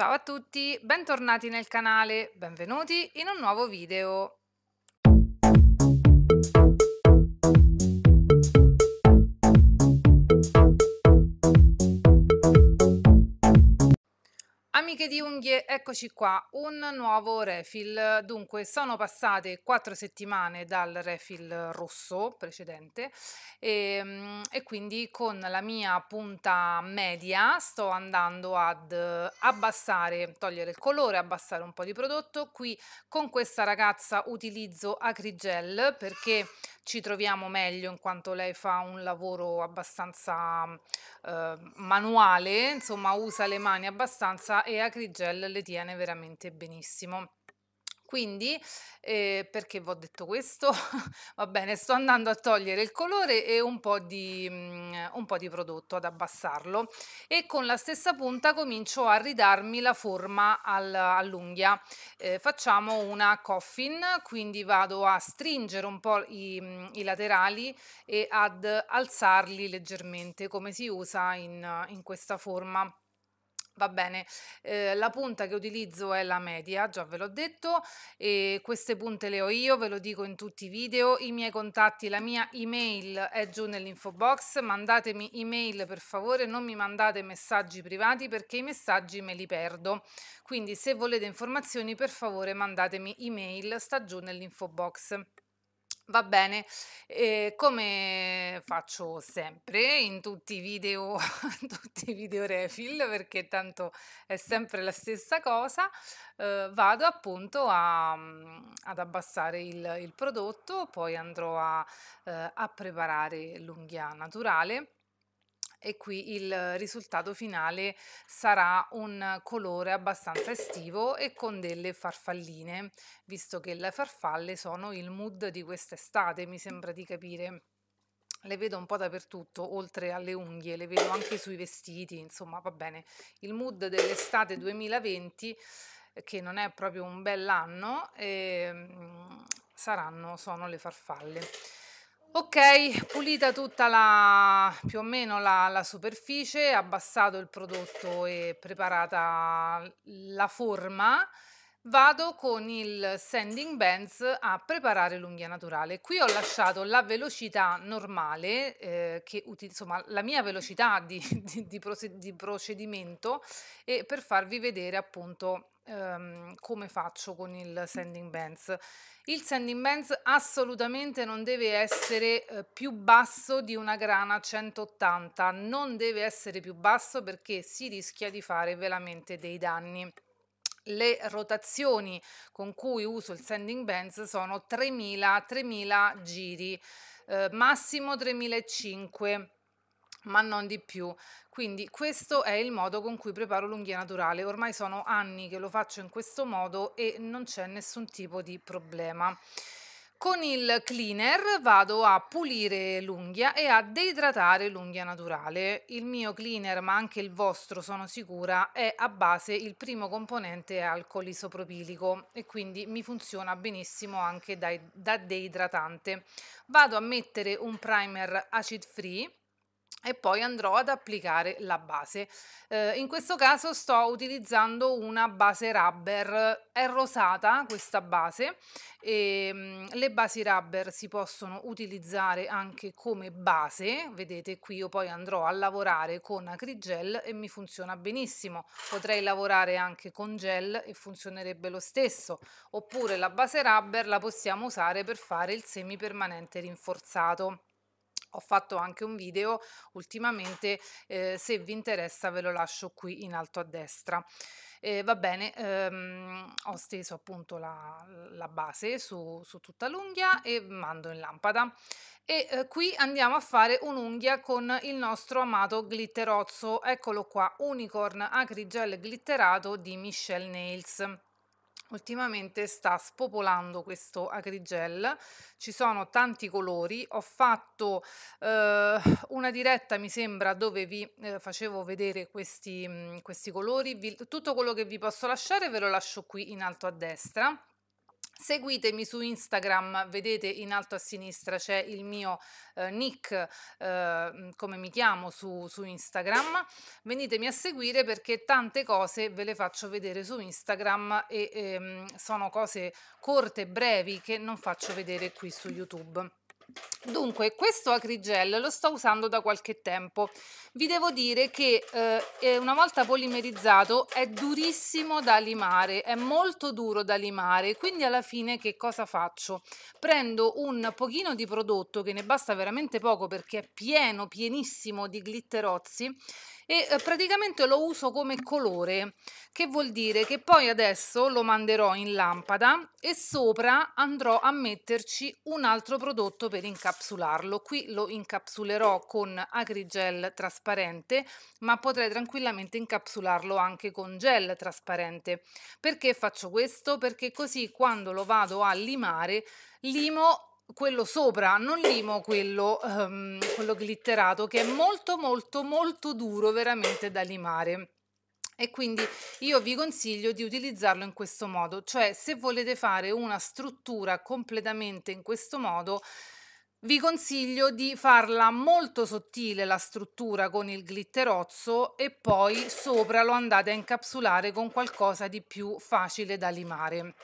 Ciao a tutti, bentornati nel canale, benvenuti in un nuovo video. Amiche di unghie, eccoci qua, un nuovo refill. Dunque, sono passate quattro settimane dal refill rosso precedente e, ehm, e, quindi con la mia punta media sto andando ad eh, abbassare, togliere il colore, abbassare un po' di prodotto. Qui con questa ragazza utilizzo Acrygel perché ci troviamo meglio in quanto lei fa un lavoro abbastanza eh, manuale, insomma usa le mani abbastanza e Acrigel le tiene veramente benissimo. Quindi, eh, perché vi ho detto questo? Va bene, sto andando a togliere il colore e un po, di, mm, un po' di prodotto ad abbassarlo e con la stessa punta comincio a ridarmi la forma al, all'unghia. Eh, facciamo una coffin, quindi vado a stringere un po' i, mm, i laterali e ad alzarli leggermente come si usa in, in questa forma. Va bene, eh, la punta che utilizzo è la media, già ve l'ho detto, e queste punte le ho io, ve lo dico in tutti i video, i miei contatti, la mia email è giù nell'info box, mandatemi email per favore, non mi mandate messaggi privati perché i messaggi me li perdo, quindi se volete informazioni per favore mandatemi email, sta giù nell'info box. Va bene, eh, come faccio sempre in tutti i video, tutti i video refill, perché tanto è sempre la stessa cosa, eh, vado appunto a, mhmm, ad abbassare il, il, prodotto, poi andrò a, eh, a preparare l'unghia naturale e qui il risultato finale sarà un colore abbastanza estivo e con delle farfalline, visto che le farfalle sono il mood di quest'estate, mi sembra di capire. Le vedo un po' dappertutto, oltre alle unghie, le vedo anche sui vestiti, insomma va bene. Il mood dell'estate 2020, eh, che non è proprio un bell'anno, eh, saranno, sono le farfalle. Ok, pulita tutta la, più o meno la, la, superficie, abbassato il prodotto e preparata la forma, vado con il sanding bands a preparare l'unghia naturale. Qui ho lasciato la velocità normale, eh, che, insomma la mia velocità di, di, di, procedimento, e per farvi vedere appunto ehm, come faccio con il sending bands. Il sending bands assolutamente non deve essere eh, più basso di una grana 180, non deve essere più basso perché si rischia di fare veramente dei danni le rotazioni con cui uso il sending bands sono 3000, 3000 giri, eh, massimo 3500 ma non di più. Quindi questo è il modo con cui preparo l'unghia naturale. Ormai sono anni che lo faccio in questo modo e non c'è nessun tipo di problema. Con il cleaner vado a pulire l'unghia e a deidratare l'unghia naturale. Il mio cleaner, ma anche il vostro, sono sicura, è a base il primo componente è alcol isopropilico e quindi mi funziona benissimo anche da, da deidratante. Vado a mettere un primer acid free e poi andrò ad applicare la base. Eh, in questo caso sto utilizzando una base rubber, è rosata questa base e mm, le basi rubber si possono utilizzare anche come base, vedete qui io poi andrò a lavorare con acrigel e mi funziona benissimo, potrei lavorare anche con gel e funzionerebbe lo stesso, oppure la base rubber la possiamo usare per fare il semi permanente rinforzato ho fatto anche un video ultimamente, eh, se vi interessa ve lo lascio qui in alto a destra. Eh, va bene, ehm, ho steso appunto la, la base su, su, tutta l'unghia e mando in lampada. E eh, qui andiamo a fare un'unghia con il nostro amato glitterozzo, eccolo qua, Unicorn Acrygel Glitterato di Michelle Nails. Ultimamente sta spopolando questo acrigel, ci sono tanti colori, ho fatto eh, una diretta mi sembra dove vi eh, facevo vedere questi, mm, questi colori, vi, tutto quello che vi posso lasciare ve lo lascio qui in alto a destra Seguitemi su Instagram, vedete in alto a sinistra c'è il mio eh, nick, eh, mm, come mi chiamo su, su, Instagram. Venitemi a seguire perché tante cose ve le faccio vedere su Instagram e ehm, sono cose corte, brevi che non faccio vedere qui su YouTube. Dunque, questo acrigel lo sto usando da qualche tempo. Vi devo dire che eh, una volta polimerizzato è durissimo da limare, è molto duro da limare, quindi alla fine che cosa faccio? Prendo un pochino di prodotto che ne basta veramente poco perché è pieno, pienissimo di glitterozzi e eh, praticamente lo uso come colore, che vuol dire che poi adesso lo manderò in lampada e sopra andrò a metterci un altro prodotto per incapsularlo. Qui lo incapsulerò con acrygel trasparente, ma potrei tranquillamente incapsularlo anche con gel trasparente. Perché faccio questo? Perché così quando lo vado a limare limo quello sopra, non limo quello, um, quello glitterato che è molto molto molto duro veramente da limare e quindi io vi consiglio di utilizzarlo in questo modo, cioè se volete fare una struttura completamente in questo modo vi consiglio di farla molto sottile la struttura con il glitterozzo e poi sopra lo andate a incapsulare con qualcosa di più facile da limare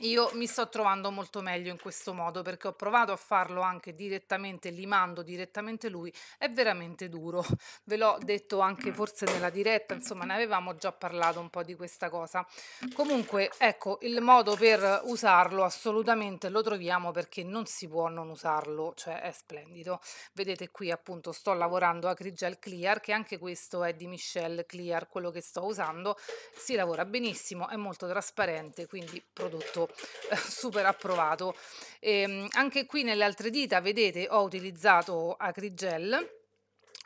io mi sto trovando molto meglio in questo modo perché ho provato a farlo anche direttamente, limando direttamente lui, è veramente duro. Ve l'ho detto anche forse nella diretta, insomma ne avevamo già parlato un po' di questa cosa. Comunque, ecco, il modo per usarlo assolutamente lo troviamo perché non si può non usarlo, cioè è splendido. Vedete qui appunto sto lavorando a Crigel Clear, che anche questo è di Michelle Clear, quello che sto usando. Si lavora benissimo, è molto trasparente, quindi prodotto super approvato. E, ehm, anche qui nelle altre dita, vedete, ho utilizzato Acrygel.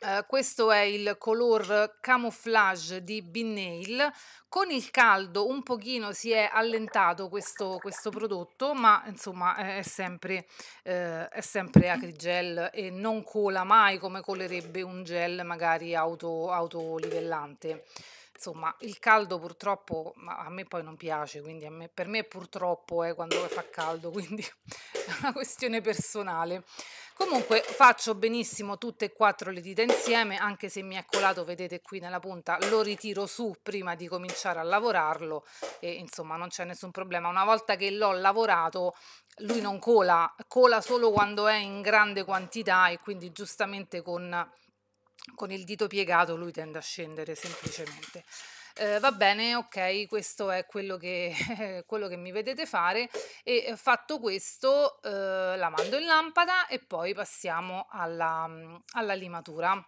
Uh, eh, questo è il color camouflage di B-Nail. Con il caldo un pochino si è allentato questo, questo prodotto, ma insomma è sempre, eh, è sempre acrigel e non cola mai come colerebbe un gel magari auto, autolivellante insomma il caldo purtroppo, ma a me poi non piace, quindi me, per me purtroppo è eh, quando fa caldo, quindi è una questione personale. Comunque faccio benissimo tutte e quattro le dita insieme, anche se mi è colato, vedete qui nella punta, lo ritiro su prima di cominciare a lavorarlo e insomma non c'è nessun problema. Una volta che l'ho lavorato, lui non cola, cola solo quando è in grande quantità e quindi giustamente con con il dito piegato lui tende a scendere semplicemente. Eh, va bene, ok, questo è quello che, quello che, mi vedete fare e eh, fatto questo eh, la mando in lampada e poi passiamo alla, mm, alla limatura.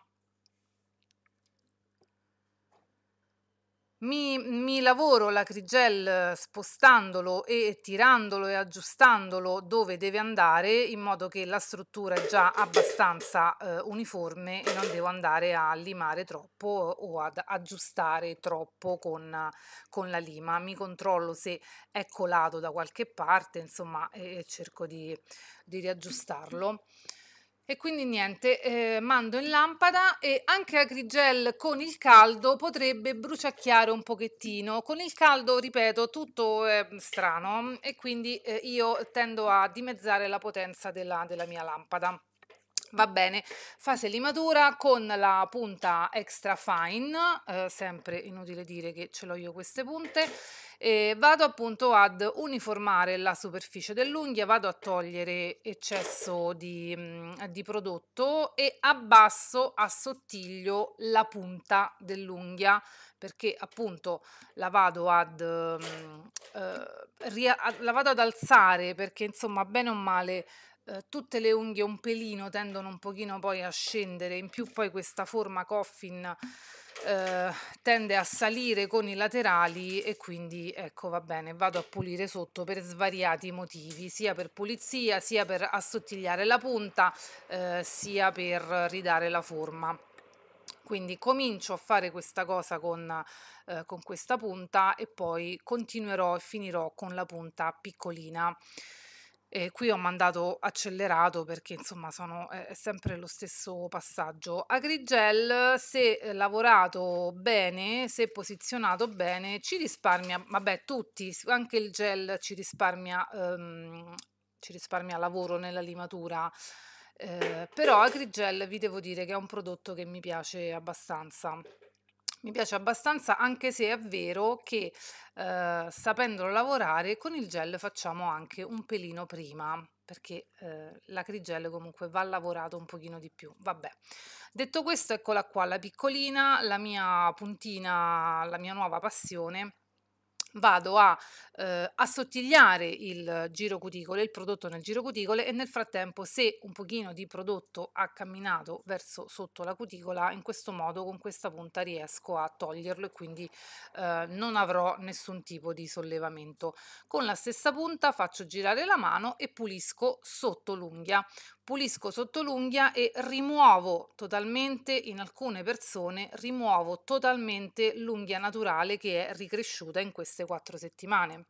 mi, mi lavoro l'acrigel eh, spostandolo e tirandolo e aggiustandolo dove deve andare in modo che la struttura è già abbastanza eh, uniforme e non devo andare a limare troppo o ad aggiustare troppo con, con la lima. Mi controllo se è colato da qualche parte, insomma, e, e cerco di, di riaggiustarlo. E quindi niente, eh, mando in lampada e anche Agrigel con il caldo potrebbe bruciacchiare un pochettino. Con il caldo, ripeto, tutto è strano e quindi eh, io tendo a dimezzare la potenza della, della mia lampada. Va bene, fase limatura con la punta extra fine, eh, sempre inutile dire che ce l'ho io queste punte, e vado appunto ad uniformare la superficie dell'unghia, vado a togliere eccesso di, mm, di prodotto e abbasso, assottiglio la punta dell'unghia perché appunto la vado ad, mm, eh, la vado ad alzare perché insomma bene o male eh, tutte le unghie un pelino tendono un pochino poi a scendere, in più poi questa forma coffin eh, tende a salire con i laterali e quindi ecco va bene, vado a pulire sotto per svariati motivi, sia per pulizia, sia per assottigliare la punta, eh, sia per ridare la forma quindi comincio a fare questa cosa con, eh, con, questa punta e poi continuerò e finirò con la punta piccolina eh, qui ho mandato accelerato perché insomma sono, è sempre lo stesso passaggio. Agrigel, se eh, lavorato bene, se posizionato bene, ci risparmia, vabbè tutti, anche il gel ci risparmia, ehm, ci risparmia lavoro nella limatura. Eh, però Agrigel vi devo dire che è un prodotto che mi piace abbastanza mi piace abbastanza, anche se è vero che eh, sapendolo lavorare con il gel facciamo anche un pelino prima perché eh, l'acrigel comunque va lavorato un pochino di più. Vabbè. Detto questo, eccola qua la piccolina, la mia puntina, la mia nuova passione vado a eh, assottigliare il giro cuticole, il prodotto nel giro cuticole e nel frattempo se un pochino di prodotto ha camminato verso sotto la cuticola, in questo modo con questa punta riesco a toglierlo e quindi eh, non avrò nessun tipo di sollevamento. Con la stessa punta faccio girare la mano e pulisco sotto l'unghia pulisco sotto l'unghia e rimuovo totalmente, in alcune persone, rimuovo totalmente l'unghia naturale che è ricresciuta in queste quattro settimane.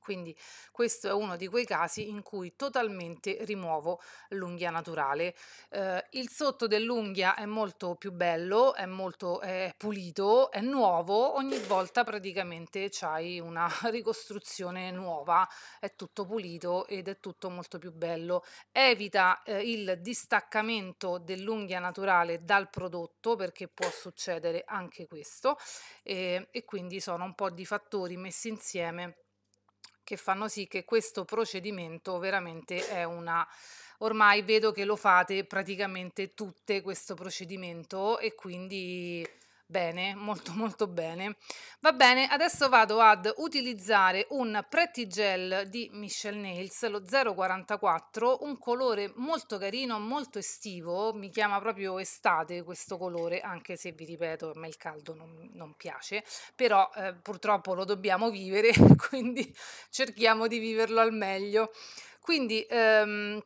Quindi questo è uno di quei casi in cui totalmente rimuovo l'unghia naturale. Eh, il sotto dell'unghia è molto più bello, è molto è pulito, è nuovo, ogni volta praticamente c'hai una ricostruzione nuova, è tutto pulito ed è tutto molto più bello. Evita eh, il distaccamento dell'unghia naturale dal prodotto perché può succedere anche questo e, eh, e quindi sono un po' di fattori messi insieme che fanno sì che questo procedimento veramente è una... Ormai vedo che lo fate praticamente tutte questo procedimento e quindi bene, molto molto bene. Va bene, adesso vado ad utilizzare un Pretty Gel di Michel Nails, lo 044, un colore molto carino, molto estivo, mi chiama proprio estate questo colore, anche se vi ripeto a me il caldo non, non piace, però eh, purtroppo lo dobbiamo vivere, quindi cerchiamo di viverlo al meglio. Quindi... Ehm,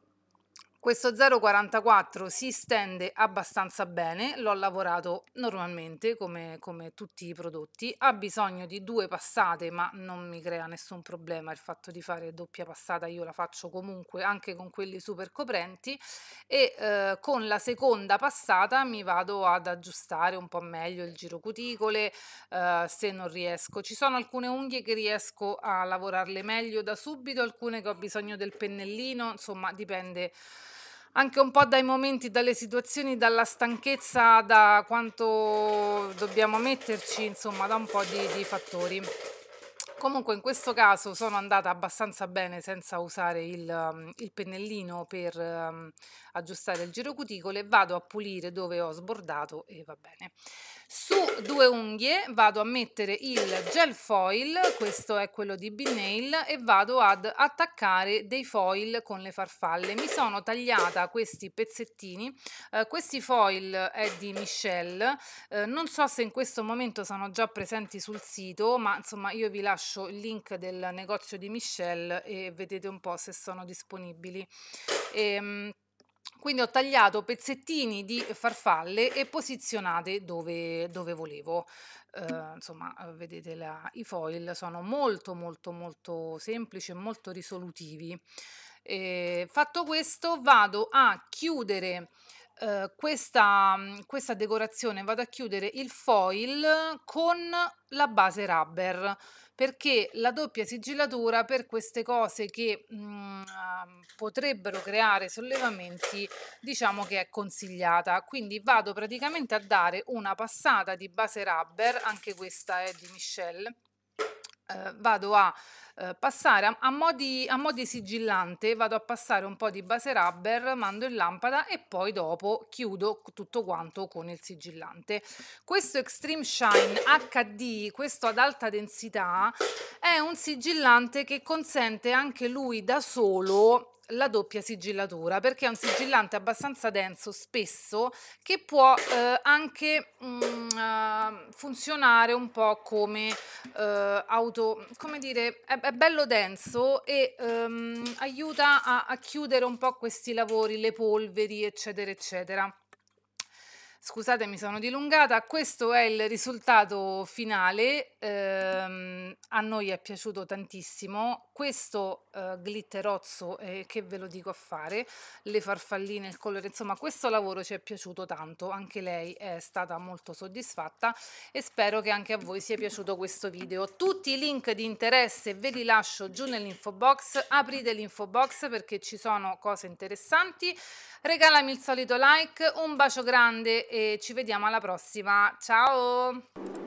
questo 0,44 si stende abbastanza bene, l'ho lavorato normalmente come, come, tutti i prodotti, ha bisogno di due passate ma non mi crea nessun problema il fatto di fare doppia passata, io la faccio comunque anche con quelli super coprenti e eh, con la seconda passata mi vado ad aggiustare un po' meglio il giro cuticole eh, se non riesco. Ci sono alcune unghie che riesco a lavorarle meglio da subito, alcune che ho bisogno del pennellino, insomma dipende anche un po' dai momenti, dalle situazioni, dalla stanchezza, da quanto dobbiamo metterci, insomma, da un po' di, di fattori. Comunque in questo caso sono andata abbastanza bene senza usare il, um, il pennellino per um, aggiustare il giro cuticole, vado a pulire dove ho sbordato e va bene. Su due unghie vado a mettere il gel foil, questo è quello di B-Nail, e vado ad attaccare dei foil con le farfalle. Mi sono tagliata questi pezzettini, eh, questi foil è di Michelle, eh, non so se in questo momento sono già presenti sul sito, ma insomma io vi lascio il link del negozio di Michelle e vedete un po' se sono disponibili. E, ehm, quindi ho tagliato pezzettini di farfalle e posizionate dove, dove volevo. Uh, insomma, vedete la, i foil sono molto molto molto semplici e molto risolutivi. E ehm, fatto questo vado a chiudere eh, questa, mm, questa decorazione vado a chiudere il foil con la base rubber perché la doppia sigillatura per queste cose che mh, mm, ehm, potrebbero creare sollevamenti diciamo che è consigliata quindi vado praticamente a dare una passata di base rubber anche questa è di Michelle eh, vado a eh, passare a, a, modi, a modi sigillante, vado a passare un po' di base rubber, mando in lampada e poi dopo chiudo tutto quanto con il sigillante. Questo Extreme Shine HD, questo ad alta densità, è un sigillante che consente anche lui da solo la doppia sigillatura perché è un sigillante abbastanza denso spesso che può eh, anche mh, mm, eh, funzionare un po' come eh, auto come dire è, è bello denso e um, aiuta a, a chiudere un po' questi lavori, le polveri, eccetera, eccetera. Scusate, mi sono dilungata. Questo è il risultato finale. Eh, a noi è piaciuto tantissimo. Questo eh, glitterozzo, eh, che ve lo dico a fare, le farfalline, il colore, insomma, questo lavoro ci è piaciuto tanto. Anche lei è stata molto soddisfatta e spero che anche a voi sia piaciuto questo video. Tutti i link di interesse ve li lascio giù nell'info box. Aprite l'info box perché ci sono cose interessanti. Regalami il solito like, un bacio grande e ci vediamo alla prossima. Ciao!